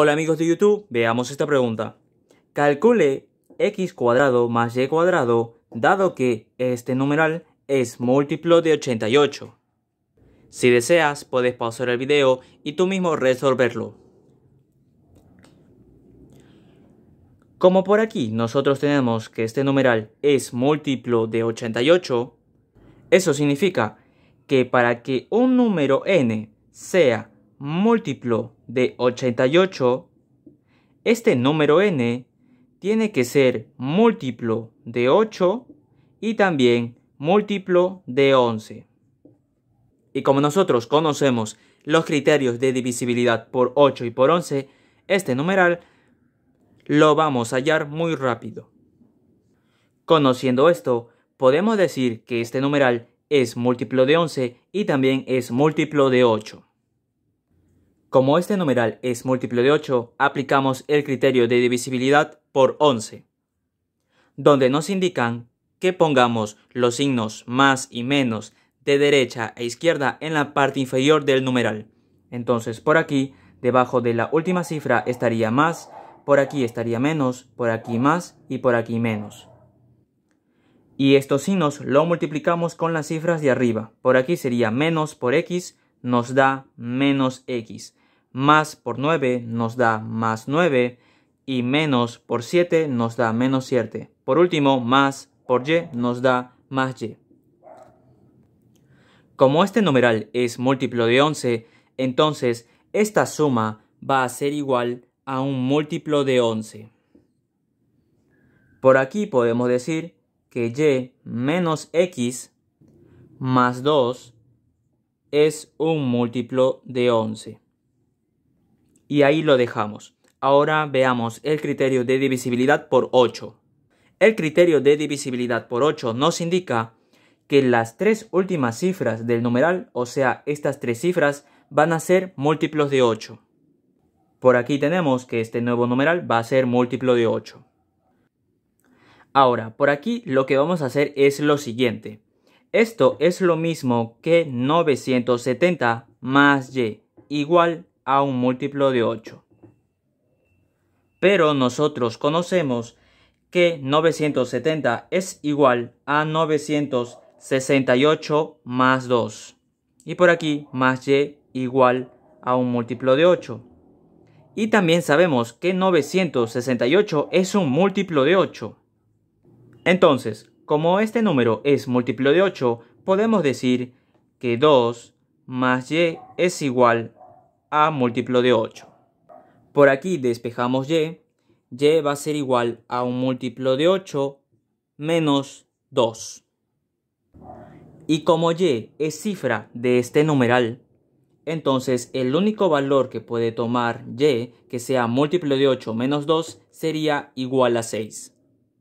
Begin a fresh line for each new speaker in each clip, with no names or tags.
Hola amigos de YouTube, veamos esta pregunta. Calcule x cuadrado más y cuadrado dado que este numeral es múltiplo de 88. Si deseas, puedes pausar el video y tú mismo resolverlo. Como por aquí nosotros tenemos que este numeral es múltiplo de 88, eso significa que para que un número n sea múltiplo de 88, este número n tiene que ser múltiplo de 8 y también múltiplo de 11. Y como nosotros conocemos los criterios de divisibilidad por 8 y por 11, este numeral lo vamos a hallar muy rápido. Conociendo esto, podemos decir que este numeral es múltiplo de 11 y también es múltiplo de 8. Como este numeral es múltiplo de 8, aplicamos el criterio de divisibilidad por 11, donde nos indican que pongamos los signos más y menos de derecha e izquierda en la parte inferior del numeral. Entonces por aquí, debajo de la última cifra estaría más, por aquí estaría menos, por aquí más y por aquí menos. Y estos signos lo multiplicamos con las cifras de arriba. Por aquí sería menos por x, nos da menos x más por 9 nos da más 9 y menos por 7 nos da menos 7. Por último, más por y nos da más y. Como este numeral es múltiplo de 11, entonces esta suma va a ser igual a un múltiplo de 11. Por aquí podemos decir que y menos x más 2 es un múltiplo de 11 y ahí lo dejamos. Ahora veamos el criterio de divisibilidad por 8. El criterio de divisibilidad por 8 nos indica que las tres últimas cifras del numeral, o sea, estas tres cifras, van a ser múltiplos de 8. Por aquí tenemos que este nuevo numeral va a ser múltiplo de 8. Ahora, por aquí lo que vamos a hacer es lo siguiente. Esto es lo mismo que 970 más y igual a un múltiplo de 8. Pero nosotros conocemos que 970 es igual a 968 más 2. Y por aquí más y igual a un múltiplo de 8. Y también sabemos que 968 es un múltiplo de 8. Entonces, como este número es múltiplo de 8, podemos decir que 2 más y es igual a múltiplo de 8. Por aquí despejamos y. y va a ser igual a un múltiplo de 8 menos 2. Y como y es cifra de este numeral, entonces el único valor que puede tomar y que sea múltiplo de 8 menos 2 sería igual a 6.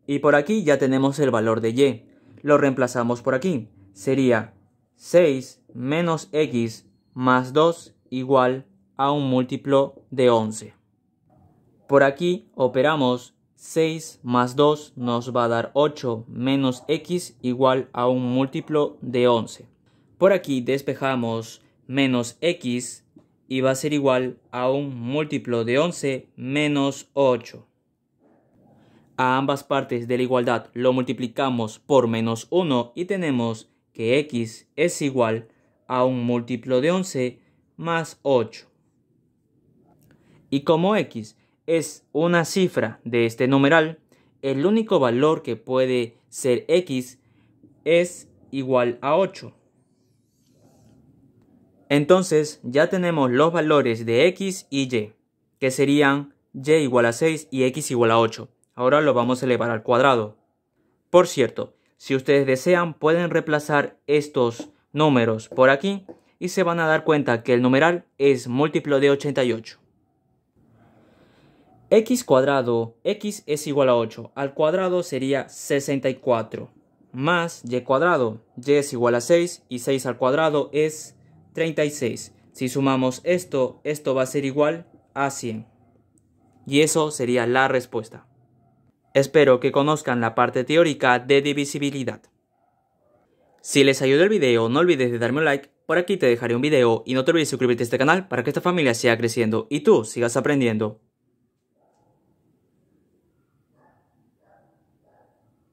Y por aquí ya tenemos el valor de y. Lo reemplazamos por aquí. Sería 6 menos x más 2 igual a a un múltiplo de 11. Por aquí operamos 6 más 2 nos va a dar 8 menos x igual a un múltiplo de 11. Por aquí despejamos menos x y va a ser igual a un múltiplo de 11 menos 8. A ambas partes de la igualdad lo multiplicamos por menos 1 y tenemos que x es igual a un múltiplo de 11 más 8. Y como x es una cifra de este numeral, el único valor que puede ser x es igual a 8. Entonces ya tenemos los valores de x y y, que serían y igual a 6 y x igual a 8. Ahora lo vamos a elevar al cuadrado. Por cierto, si ustedes desean pueden reemplazar estos números por aquí y se van a dar cuenta que el numeral es múltiplo de 88 x cuadrado, x es igual a 8, al cuadrado sería 64, más y cuadrado, y es igual a 6 y 6 al cuadrado es 36. Si sumamos esto, esto va a ser igual a 100. Y eso sería la respuesta. Espero que conozcan la parte teórica de divisibilidad. Si les ayudó el video, no olvides de darme un like, por aquí te dejaré un video y no te olvides de suscribirte a este canal para que esta familia siga creciendo y tú sigas aprendiendo.